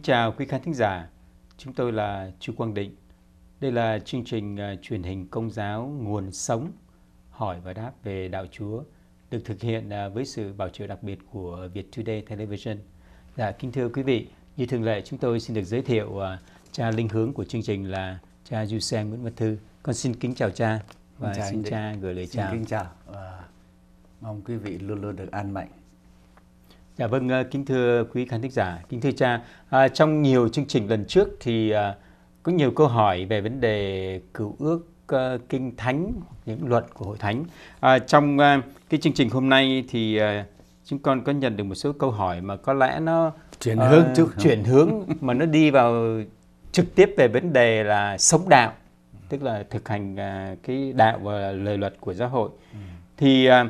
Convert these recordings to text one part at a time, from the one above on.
Kính chào quý khán thính giả, chúng tôi là Chu Quang Định. Đây là chương trình uh, truyền hình công giáo Nguồn Sống, hỏi và đáp về Đạo Chúa, được thực hiện uh, với sự bảo trợ đặc biệt của Việt Today Television. Dạ, kính thưa quý vị, như thường lệ chúng tôi xin được giới thiệu uh, cha linh hướng của chương trình là cha Du Sen Nguyễn Văn Thư. Con xin kính chào cha và chào xin cha gửi lời xin chào. Kính chào. Và mong quý vị luôn luôn được an mạnh Dạ vâng, ờ, kính thưa quý khán thính giả, kính thưa cha, à, trong nhiều chương trình lần trước thì à, có nhiều câu hỏi về vấn đề cựu ước à, kinh thánh, những luật của hội thánh. À, trong à, cái chương trình hôm nay thì à, chúng con có nhận được một số câu hỏi mà có lẽ nó chuyển à, hướng chuyển hướng mà nó đi vào trực tiếp về vấn đề là sống đạo, tức là thực hành à, cái đạo và lời luật của giáo hội. Ừ. Thì à,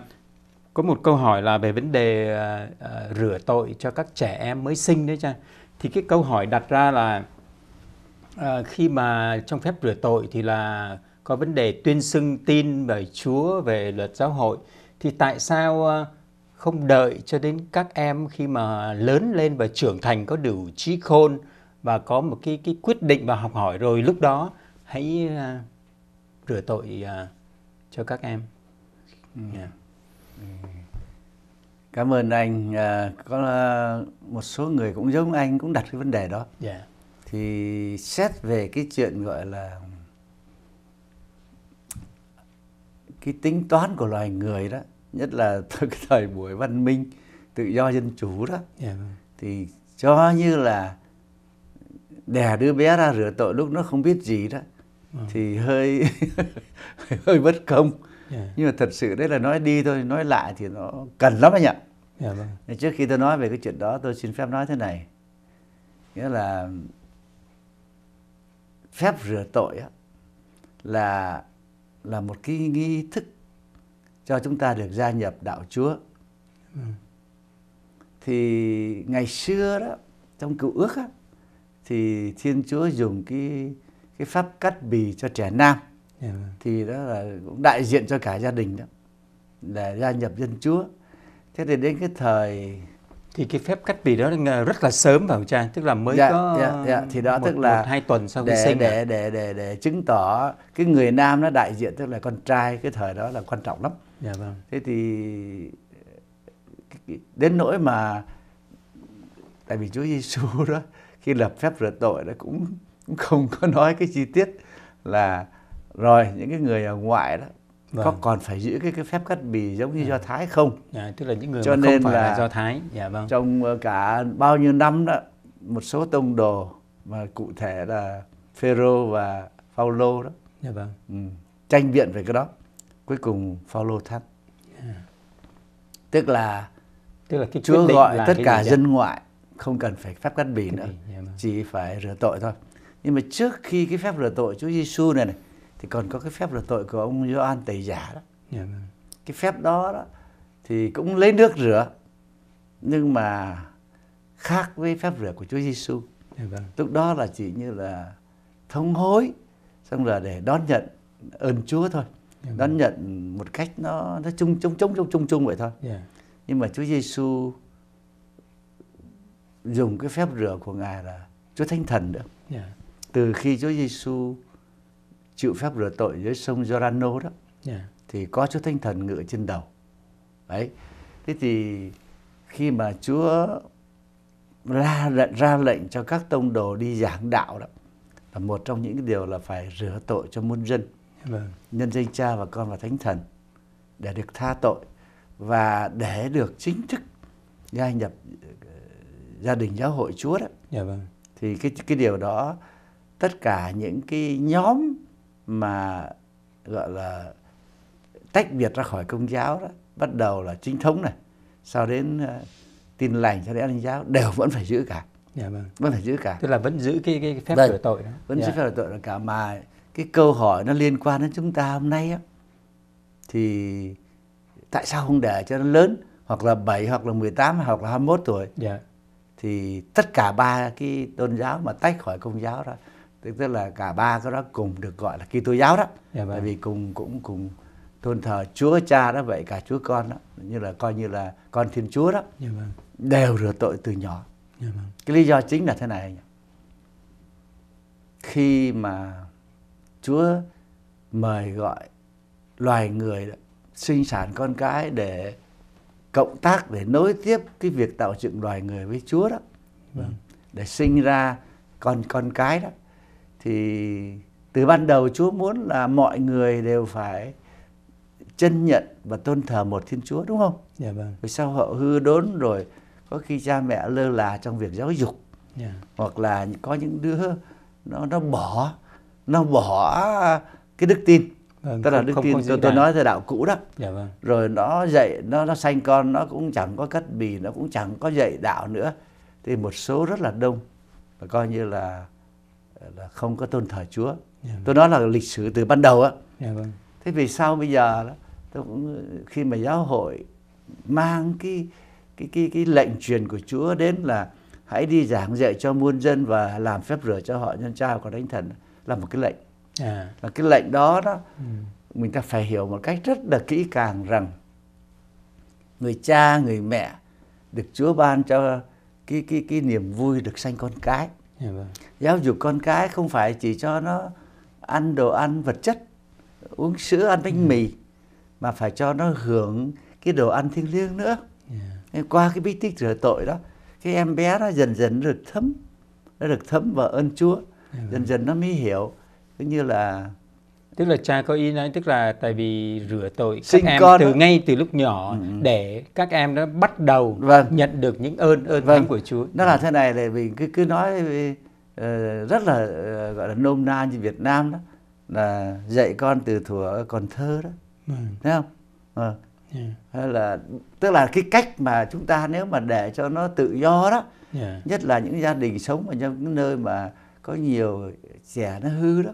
có một câu hỏi là về vấn đề uh, uh, rửa tội cho các trẻ em mới sinh đấy cha thì cái câu hỏi đặt ra là uh, khi mà trong phép rửa tội thì là có vấn đề tuyên xưng tin về Chúa về luật giáo hội thì tại sao uh, không đợi cho đến các em khi mà lớn lên và trưởng thành có đủ trí khôn và có một cái cái quyết định và học hỏi rồi lúc đó hãy uh, rửa tội uh, cho các em. Ừ. Yeah cảm ơn anh à, có à, một số người cũng giống anh cũng đặt cái vấn đề đó yeah. Dạ. thì xét về cái chuyện gọi là cái tính toán của loài người đó nhất là cái thời buổi văn minh tự do dân chủ đó yeah. Dạ. thì cho như là đẻ đứa bé ra rửa tội lúc nó không biết gì đó ừ. thì hơi hơi bất công yeah. nhưng mà thật sự đấy là nói đi thôi nói lại thì nó cần lắm anh ạ yeah, vâng. trước khi tôi nói về cái chuyện đó tôi xin phép nói thế này nghĩa là phép rửa tội á, là là một cái nghi thức cho chúng ta được gia nhập đạo Chúa. Ừ. Thì ngày xưa đó trong cựu ước á, thì Thiên Chúa dùng cái cái pháp cắt bì cho trẻ nam. Ừ, thì đó là cũng đại diện cho cả gia đình đó để gia nhập dân chúa thế thì đến cái thời thì cái phép cách bì đó rất là sớm phải không cha tức là mới dạ, có dạ, dạ. thì đó một, tức là một, hai tuần sau để, khi sinh để, à? để để để chứng tỏ cái người nam nó đại diện tức là con trai cái thời đó là quan trọng lắm dạ, vâng. thế thì đến nỗi mà tại vì Chúa Giêsu đó khi lập phép rửa tội đó cũng cũng không có nói cái chi tiết là rồi những cái người ở ngoại đó vâng. có còn phải giữ cái cái phép cắt bì giống như à. do thái không à, tức là những người cho nên không phải là, là do thái dạ, vâng. trong ờ, cả bao nhiêu năm đó một số tông đồ mà cụ thể là phêrô và phaolô đó dạ, vâng. ừ. tranh biện về cái đó cuối cùng phaolô thắt à. Dạ. tức là tức là cái chúa gọi là tất cả dân ngoại không cần phải phép cắt bì nữa dạ, vâng. chỉ phải rửa tội thôi nhưng mà trước khi cái phép rửa tội chúa giêsu này này thì còn có cái phép rửa tội của ông Gioan tẩy giả đó yeah. Dạ vâng. cái phép đó đó thì cũng lấy nước rửa nhưng mà khác với phép rửa của Chúa Giêsu yeah. Dạ vâng. lúc đó là chỉ như là thống hối xong là để đón nhận ơn Chúa thôi yeah. Dạ vâng. đón nhận một cách nó nó chung chung chung chung chung chung vậy thôi yeah. nhưng mà Chúa Giêsu dùng cái phép rửa của ngài là Chúa Thánh Thần nữa yeah. từ khi Chúa Giêsu chịu phép rửa tội dưới sông Giordano đó yeah. Dạ. thì có Chúa Thánh Thần ngự trên đầu đấy thế thì khi mà Chúa ra lệnh ra lệnh cho các tông đồ đi giảng đạo đó là một trong những cái điều là phải rửa tội cho muôn dân vâng. nhân danh Cha và Con và Thánh Thần để được tha tội và để được chính thức gia nhập ờ, gia đình giáo hội Chúa đó yeah, dạ vâng. thì cái cái điều đó tất cả những cái nhóm mà gọi là tách biệt ra khỏi công giáo đó bắt đầu là chính thống này sau đến uh, tin lành cho đến an giáo đều vẫn phải giữ cả dạ vâng. vẫn phải giữ cả tức là vẫn giữ cái cái phép vâng. rửa tội đó vẫn dạ. giữ phép rửa tội là cả mà cái câu hỏi nó liên quan đến chúng ta hôm nay á thì tại sao không để cho nó lớn hoặc là 7 hoặc là 18 hoặc là 21 tuổi dạ. thì tất cả ba cái tôn giáo mà tách khỏi công giáo đó tức là cả ba cái đó cùng được gọi là Kitô giáo đó dạ, vâng. tại vì cùng cũng cùng tôn thờ Chúa Cha đó vậy cả Chúa Con đó như là coi như là con Thiên Chúa đó dạ, vâng. đều rửa tội từ nhỏ dạ, vâng. cái lý do chính là thế này khi mà Chúa mời gọi loài người đó, sinh sản con cái để cộng tác để nối tiếp cái việc tạo dựng loài người với Chúa đó vâng. để sinh ra con con cái đó thì từ ban đầu Chúa muốn là mọi người đều phải chân nhận và tôn thờ một Thiên Chúa đúng không? Dạ vâng. Rồi sau họ hư đốn rồi có khi cha mẹ lơ là trong việc giáo dục yeah. Dạ. hoặc là có những đứa nó nó bỏ nó bỏ cái đức tin vâng, tức là đức không, tin tôi, tôi nói theo đạo cũ đó dạ, vâng. rồi nó dạy nó nó sanh con nó cũng chẳng có cất bì nó cũng chẳng có dạy đạo nữa thì một số rất là đông và coi như là là không có tôn thờ Chúa. Yeah. Dạ vâng. Tôi nói là lịch sử từ ban đầu á. Yeah, dạ vâng. Thế vì sao bây giờ đó, tôi cũng khi mà giáo hội mang cái cái cái cái lệnh truyền của Chúa đến là hãy đi giảng dạy cho muôn dân và làm phép rửa cho họ nhân cha và thánh thần là một cái lệnh. À. Và cái lệnh đó đó ừ. mình ta phải hiểu một cách rất là kỹ càng rằng người cha, người mẹ được Chúa ban cho cái cái cái niềm vui được sanh con cái. Ừ Dạ vâng. giáo dục con cái không phải chỉ cho nó ăn đồ ăn vật chất uống sữa ăn bánh yeah. Ừ. mì mà phải cho nó hưởng cái đồ ăn thiêng liêng nữa yeah. Dạ. qua cái bí tích rửa tội đó cái em bé nó dần dần được thấm nó được thấm vào ơn chúa yeah. Dạ vâng. dần dần nó mới hiểu cũng như là tức là cha có ý nói tức là tại vì rửa tội Sinh các em con từ đó. ngay từ lúc nhỏ ừ, ừ. để các em nó bắt đầu vâng. nhận được những ơn ơn vâng. của Chúa. Nó là ừ. thế này là mình cứ cứ nói ờ, rất là ờ, gọi là nôm na như Việt Nam đó là dạy con từ thuở còn thơ đó. Ừ. Thấy không? Ừ. Ờ. Yeah. Dạ. Hay là tức là cái cách mà chúng ta nếu mà để cho nó tự do đó, yeah. Dạ. nhất là những gia đình sống ở những nơi mà có nhiều trẻ nó hư đó.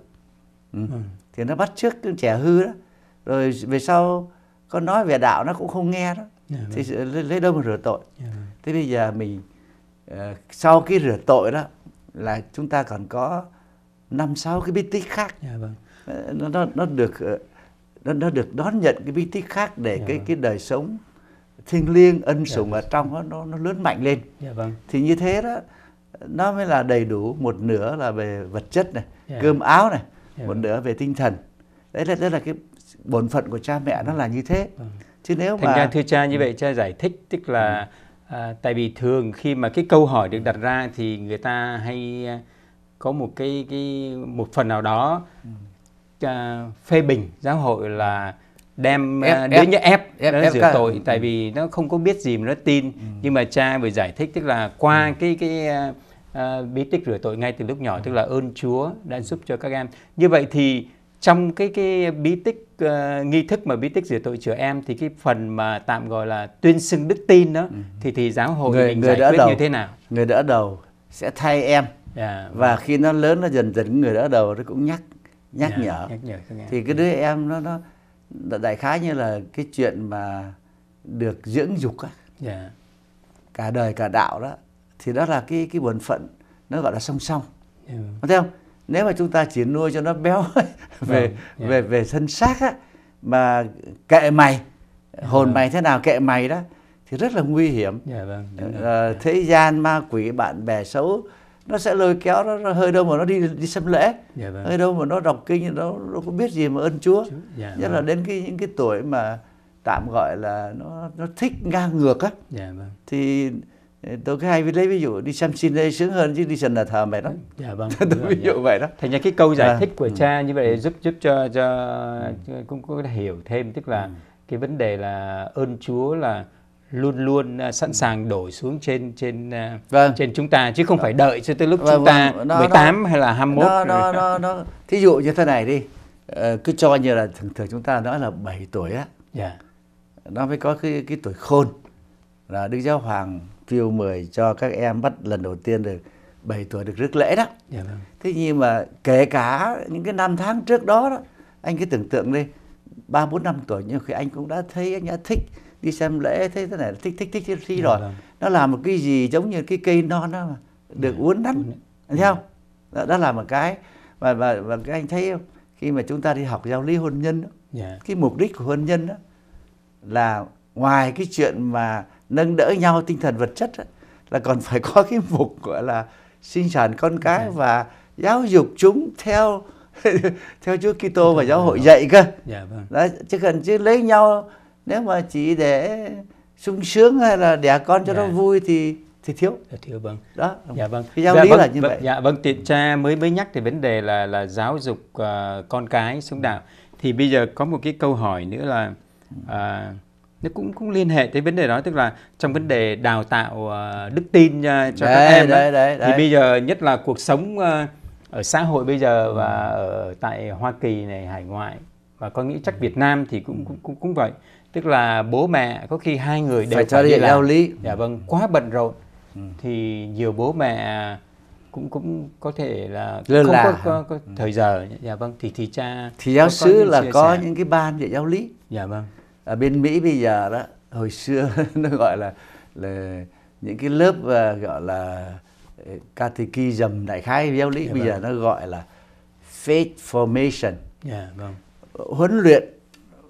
Ừ. Ừ thì nó bắt trước trẻ hư đó rồi về sau con nói về đạo nó cũng không nghe đó dạ vâng. thì lấy đâu mà rửa tội dạ vâng. thế bây giờ mình ờ, sau cái rửa tội đó là chúng ta còn có năm sáu cái bí tích khác dạ vâng. ờ, nó, nó nó được ờ, nó nó được đón nhận cái bí tích khác để cái cái đời sống thiêng liêng ân sủng ở trong đó, nó nó lớn mạnh lên thì như thế đó nó mới là đầy đủ một nửa là về vật chất này cơm áo này yeah. một đứa về tinh thần đấy là đó là cái bổn phận của cha mẹ nó là như thế dạ. chứ nếu thành mà... ra thưa cha như dạ. vậy cha giải thích tức là ừ. à, tại vì thường khi mà cái câu hỏi được đặt ra thì người ta hay à, có một cái cái một phần nào đó à, phê bình giáo hội là đem à, ép, đứa nhớ ép, nó rửa tội tại ừ. vì nó không có biết gì mà nó tin ừ. nhưng mà cha vừa giải thích tức là qua ừ. cái cái à, Ờ, bí tích rửa tội ngay từ lúc nhỏ tức là ơn Chúa đã giúp cho các em như vậy thì trong cái cái bí tích uh, nghi thức mà bí tích rửa tội chữa em thì cái phần mà tạm gọi là tuyên xưng đức tin đó ừ. thì thì giáo hội người, mình người giải quyết đầu, như thế nào người đỡ đầu sẽ thay em yeah, dạ, và yeah. Vâng. khi nó lớn nó dần dần người đỡ đầu nó cũng nhắc nhắc yeah, dạ, nhở nhắc nhở thì cái đứa em nó nó đại khái như là cái chuyện mà được dưỡng dục á yeah. Dạ. cả đời cả đạo đó thì đó là cái cái bổn phận nó gọi là song song yeah. Dạ vâng. thấy không nếu mà chúng ta chỉ nuôi cho nó béo vâng, về yeah. Dạ. về về thân xác á mà kệ mày dạ hồn yeah. Vâng. mày thế nào kệ mày đó thì rất là nguy hiểm yeah, vâng. à, thế gian ma quỷ bạn bè xấu nó sẽ lôi kéo nó, nó hơi đâu mà nó đi đi xâm lễ yeah, vâng. hơi đâu mà nó đọc kinh nó nó có biết gì mà ơn chúa yeah, nhất vâng. là đến cái những cái tuổi mà tạm gọi là nó nó thích ngang ngược á yeah, vâng. thì Ờ, tôi cứ hay lấy ví dụ đi xem xin đây sướng hơn chứ đi sân là thờ mệt lắm dạ vâng tôi ví dạ. dụ vậy đó thành ra cái câu giải à. thích của ừ. cha như vậy ừ. giúp giúp cho cho ừ. cũng có thể hiểu thêm tức là ừ. cái vấn đề là ơn Chúa là luôn luôn à, sẵn ừ. sàng đổ xuống trên trên à, vâng. trên chúng ta chứ không phải vâng. đợi cho tới lúc vâng, chúng ta vâng. đó, 18 đó. hay là 21 đó, đó, đó, đó. thí dụ như thế này đi ờ, cứ cho như là thường thường chúng ta nói là 7 tuổi á dạ. nó mới có cái cái tuổi khôn là Đức Giáo Hoàng Piu mời cho các em bắt lần đầu tiên được 7 tuổi được rước lễ đó. Dạ vâng. Thế nhưng mà kể cả những cái năm tháng trước đó, đó anh cứ tưởng tượng đi, 3 4 năm tuổi nhưng khi anh cũng đã thấy anh đã thích đi xem lễ thấy thế này thích thích thích thích, dạ rồi. Dạ Nó là một cái gì giống như cái cây non đó mà được dạ. uốn nắn. Thấy không? Đó, đó là một cái và và và cái anh thấy không? Khi mà chúng ta đi học giáo lý hôn nhân đó, dạ. cái mục đích của hôn nhân đó là ngoài cái chuyện mà nâng đỡ nhau tinh thần vật chất là còn phải có cái mục gọi là sinh sản con cái và giáo dục chúng theo theo Chúa Kitô và giáo hội dạy cơ. Dạ vâng. chứ cần chứ lấy nhau nếu mà chỉ để sung sướng hay là đẻ con cho dạ. nó vui thì thì thiếu thì dạ, thiếu vâng đó dạ vâng cái giáo dạ, lý vâng, là như vâng, vậy dạ vâng tiện cha mới mới nhắc thì vấn đề là là giáo dục uh, con cái sống ừ. đạo thì bây giờ có một cái câu hỏi nữa là uh, nó cũng cũng liên hệ tới vấn đề đó tức là trong vấn đề đào tạo ờ, đức tin cho đấy, các em đấy, đấy, đấy. thì bây giờ nhất là cuộc sống ờ, ở xã hội bây giờ ừ. và ở tại Hoa Kỳ này hải ngoại và con nghĩ chắc ừ. Việt Nam thì cũng cũng cũng, vậy tức là bố mẹ có khi hai người đều phải, cho phải đi lao lý dạ vâng quá bận rộn ừ. thì nhiều bố mẹ cũng cũng có thể là Lơ không là. có, có, có thời giờ dạ vâng thì thì cha thì giáo sứ là có những cái ban về giáo lý dạ vâng ở bên Mỹ bây giờ đó hồi xưa nó gọi là là những cái lớp uh, gọi là ờ, catechism đại khái giáo lý yeah, dạ bây vâng. giờ nó gọi là faith formation yeah, dạ vâng. huấn luyện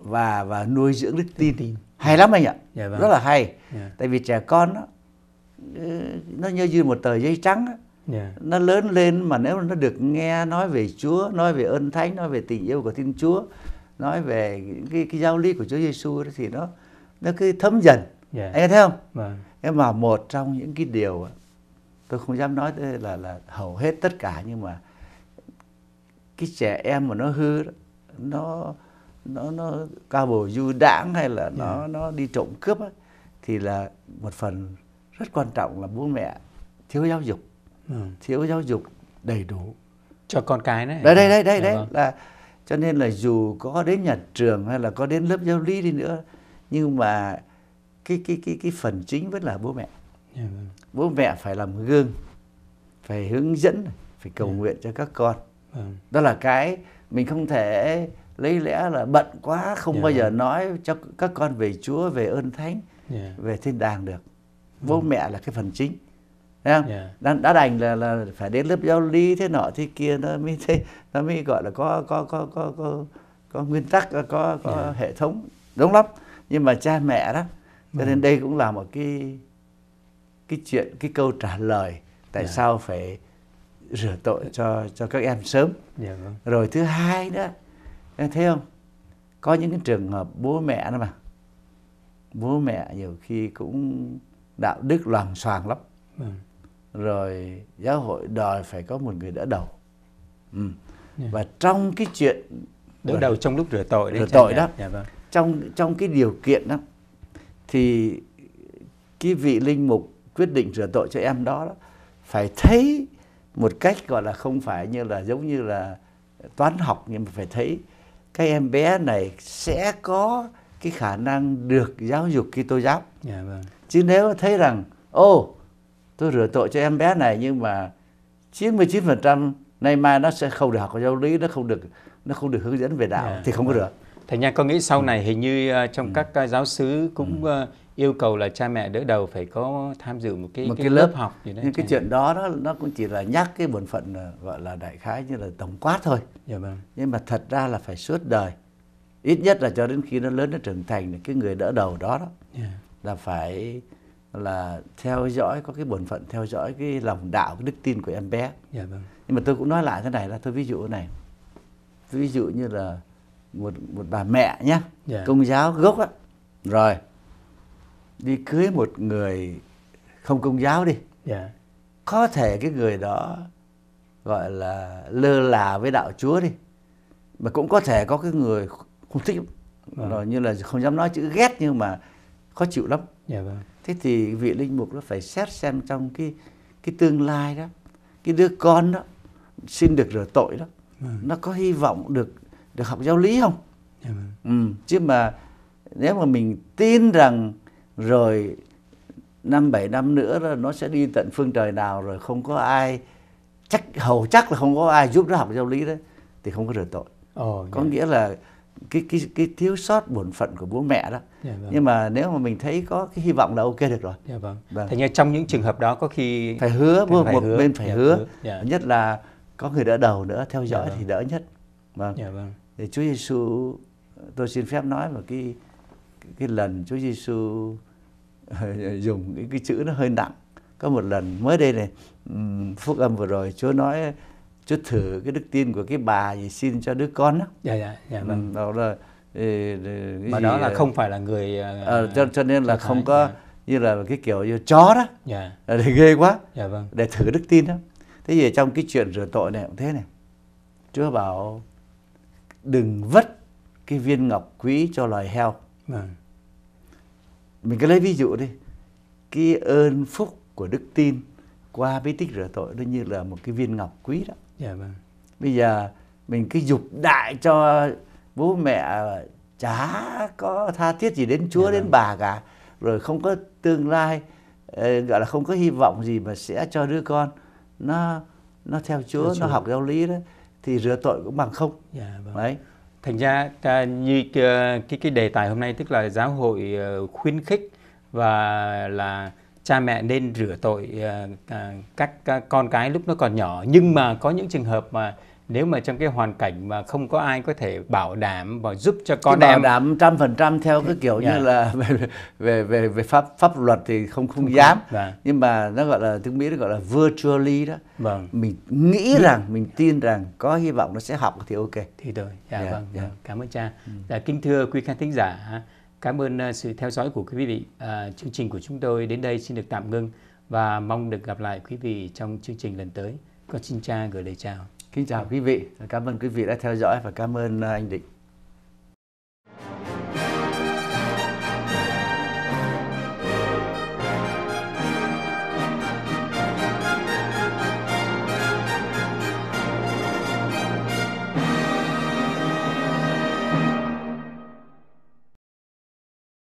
và và nuôi dưỡng đức tin, tin. hay lắm anh ạ yeah, dạ vâng. rất là hay yeah. tại vì trẻ con đó, ờ, nó như như một tờ giấy trắng đó. Yeah. nó lớn lên mà nếu nó được nghe nói về Chúa nói về ơn thánh nói về tình yêu của Thiên Chúa nói về cái, cái giáo lý của Chúa Giêsu thì nó nó cứ thấm dần yeah. Dạ. anh thấy không vâng. Em Yeah. mà một trong những cái điều tôi không dám nói là là hầu hết tất cả nhưng mà cái trẻ em mà nó hư nó nó nó cao bồ du đãng hay là nó yeah. Dạ. nó đi trộm cướp ấy, thì là một phần rất quan trọng là bố mẹ thiếu giáo dục ừ. thiếu giáo dục đầy đủ cho con cái đấy đấy đấy đấy đấy, dạ đấy, đấy vâng. là cho nên là dù có đến nhà trường hay là có đến lớp giáo lý đi nữa nhưng mà cái cái cái cái phần chính vẫn là bố mẹ dạ vâng. bố mẹ phải làm gương phải hướng dẫn phải cầu yeah. Dạ. nguyện cho các con vâng. đó là cái mình không thể lấy lẽ là bận quá không yeah. Dạ bao giờ vâng. nói cho các con về Chúa về ơn thánh yeah. về thiên đàng được bố yeah. mẹ là cái phần chính thấy không yeah. Dạ. đã, đã đành là là phải đến lớp giáo lý thế nọ thế kia nó mới thế nó mới gọi là có có có có có có nguyên tắc có có yeah. Dạ. hệ thống đúng lắm nhưng mà cha mẹ đó cho nên ừ. đây cũng là một cái cái chuyện cái câu trả lời tại yeah. Dạ. sao phải rửa tội cho cho các em sớm yeah. Vâng. rồi thứ hai đó em thấy không có những cái trường hợp bố mẹ đó mà bố mẹ nhiều khi cũng đạo đức loằng xoàng lắm vâng rồi giáo hội đòi phải có một người đỡ đầu ừ. yeah. Dạ. và trong cái chuyện đỡ đầu trong lúc rửa tội đấy rửa tội đó dạ, vâng. trong trong cái điều kiện đó thì cái vị linh mục quyết định rửa tội cho em đó, đó phải thấy một cách gọi là không phải như là giống như là toán học nhưng mà phải thấy cái em bé này sẽ có cái khả năng được giáo dục Kitô giáo. yeah, dạ, vâng. Chứ nếu thấy rằng ô tôi rửa tội cho em bé này nhưng mà 99% nay mai nó sẽ không được học giáo lý nó không được nó không được hướng dẫn về đạo yeah. À, thì không có vâng. được thầy nha con nghĩ sau ừ. này hình như ờ, trong ừ. các ờ, giáo sứ cũng ừ. Ờ, yêu cầu là cha mẹ đỡ đầu phải có tham dự một cái, một cái, cái lớp, học gì đấy nhưng cái à? chuyện đó nó nó cũng chỉ là nhắc cái bổn phận gọi là đại khái như là tổng quát thôi yeah, dạ vâng. nhưng mà thật ra là phải suốt đời ít nhất là cho đến khi nó lớn nó trưởng thành cái người đỡ đầu đó đó yeah. Dạ. là phải là theo dõi có cái bổn phận theo dõi cái lòng đạo cái đức tin của em bé dạ, vâng. nhưng mà tôi cũng nói lại thế này là tôi ví dụ này ví dụ như là một một bà mẹ nhá dạ. công giáo gốc á rồi đi cưới một người không công giáo đi dạ. có thể cái người đó gọi là lơ là với đạo chúa đi mà cũng có thể có cái người không thích vâng. rồi như là không dám nói chữ ghét nhưng mà khó chịu lắm dạ vâng. thế thì vị linh mục nó phải xét xem trong cái cái tương lai đó cái đứa con đó xin được rửa tội đó ừ. nó có hy vọng được được học giáo lý không dạ vâng. ừ. chứ mà nếu mà mình tin rằng rồi năm bảy năm nữa đó, nó sẽ đi tận phương trời nào rồi không có ai chắc hầu chắc là không có ai giúp nó học giáo lý đấy thì không có rửa tội Ồ, có dạ. nghĩa là cái cái cái thiếu sót bổn phận của bố mẹ đó dạ, vâng. nhưng mà nếu mà mình thấy có cái hy vọng là ok được rồi dạ, vâng. Vâng. thế nhưng trong những trường hợp đó có khi phải hứa phải một hứa. bên phải dạ, hứa dạ. nhất là có người đỡ đầu nữa theo dạ dõi dạ, vâng. thì đỡ nhất vâng. Dạ, vâng. thì Chúa Giêsu tôi xin phép nói vào cái cái lần Chúa Giêsu dùng cái, cái chữ nó hơi nặng có một lần mới đây này phúc âm vừa rồi Chúa nói Chúa thử cái đức tin của cái bà gì xin cho đứa con đó. Dạ dạ dạ ừ, vâng. Ừ, ừ, đó là mà đó là không phải là người à, cho, cho nên là không có dạ. như là cái kiểu như chó đó Dạ. Ờ, để ghê quá Dạ vâng. để thử đức tin đó thế thì trong cái chuyện rửa tội này cũng thế này chúa bảo đừng vất cái viên ngọc quý cho loài heo yeah. Vâng. mình cứ lấy ví dụ đi cái ơn phúc của đức tin qua bí tích rửa tội nó như là một cái viên ngọc quý đó dạ vâng bây giờ mình cứ dục đại cho bố mẹ chả có tha thiết gì đến chúa dạ đến vâng. bà cả rồi không có tương lai ờ, gọi là không có hy vọng gì mà sẽ cho đứa con nó nó theo chúa, chúa. nó học giáo lý đó thì rửa tội cũng bằng không dạ vâng. đấy thành ra như ờ, cái cái đề tài hôm nay tức là giáo hội ờ, khuyến khích và là cha mẹ nên rửa tội ờ, ờ, các, con cái lúc nó còn nhỏ nhưng mà có những trường hợp mà nếu mà trong cái hoàn cảnh mà không có ai có thể bảo đảm và giúp cho con bảo em bảo đảm trăm phần trăm theo cái kiểu yeah. như dạ. là về về về, về pháp pháp luật thì không không, không dám không. Dạ. nhưng mà nó gọi là tiếng mỹ nó gọi là virtually đó vâng. mình nghĩ yeah. rằng mình tin rằng có hy vọng nó sẽ học thì ok thì rồi dạ yeah, dạ, vâng yeah. Vâng. cảm ơn cha ừ. dạ, kính thưa quý khán thính giả Cảm ơn ờ, sự theo dõi của quý vị. À, chương trình của chúng tôi đến đây xin được tạm ngưng và mong được gặp lại quý vị trong chương trình lần tới. Con xin cha gửi lời chào. Kính chào quý vị. Cảm ơn quý vị đã theo dõi và cảm ơn ờ, anh Định.